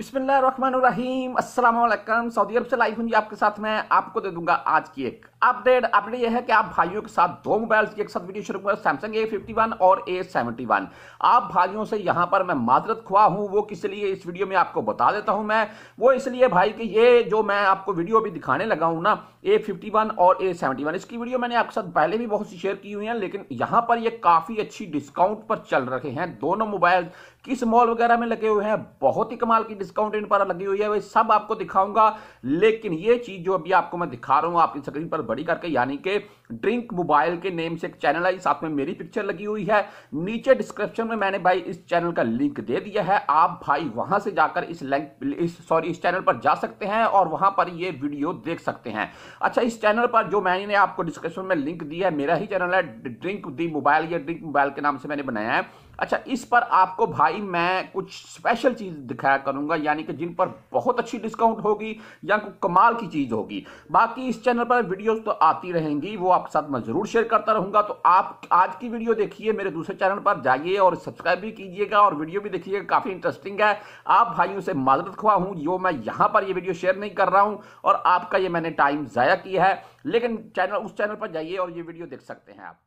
बिस्मिल्लाम अस्सलाम सऊदी अरब से लाइव हूँ जी आपके साथ मैं आपको दे दूंगा आज की एक अपडेट अपडेट यह है कि आप भाइयों के साथ दो मोबाइल की एक साथ वीडियो शुरू करूँगा सैमसंग ए फिफ्टी वन और ए सेवेंटी वन आप भाइयों से यहाँ पर मैं माजरत खुआ हूँ वो किस लिए इस वीडियो में आपको बता देता हूँ मैं वो इसलिए भाई कि ये जो मैं आपको वीडियो भी दिखाने लगा हूँ ना ए फिफ्टी वन और ए सेवेंटी वन इसकी वीडियो मैंने आपके साथ पहले भी बहुत सी शेयर की हुई है लेकिन यहाँ पर ये काफ़ी अच्छी डिस्काउंट पर चल रहे हैं दोनों मोबाइल किस मॉल वगैरह में लगे हुए हैं बहुत ही कमाल की डिस्काउंट इन पर लगी हुई है वही सब आपको दिखाऊंगा लेकिन ये चीज जो अभी आपको मैं दिखा रहा हूँ आपकी स्क्रीन पर बड़ी करके यानी कि ड्रिंक मोबाइल के नेम से एक चैनल है साथ में मेरी पिक्चर लगी हुई है नीचे डिस्क्रिप्शन में मैंने भाई इस चैनल का लिंक दे दिया है आप भाई वहां से जाकर इस लिंक इस सॉरी इस चैनल पर जा सकते हैं और वहां पर ये वीडियो देख सकते हैं अच्छा इस चैनल पर जो मैंने आपको डिस्क्रिप्शन में लिंक दिया है मेरा ही चैनल है ड्रिंक दी मोबाइल या ड्रिंक मोबाइल के नाम से मैंने बनाया है अच्छा इस पर आपको भाई मैं कुछ स्पेशल चीज़ दिखाया करूंगा यानी कि जिन पर बहुत अच्छी डिस्काउंट होगी या कमाल की चीज़ होगी बाकी इस चैनल पर वीडियोस तो आती रहेंगी वो आपके साथ मैं ज़रूर शेयर करता रहूंगा तो आप आज की वीडियो देखिए मेरे दूसरे चैनल पर जाइए और सब्सक्राइब भी कीजिएगा और वीडियो भी देखिएगा काफ़ी इंटरेस्टिंग है आप भाइयों से माजरत खुआ हूँ जो मैं यहाँ पर ये वीडियो शेयर नहीं कर रहा हूँ और आपका ये मैंने टाइम ज़ाया किया है लेकिन चैनल उस चैनल पर जाइए और ये वीडियो देख सकते हैं आप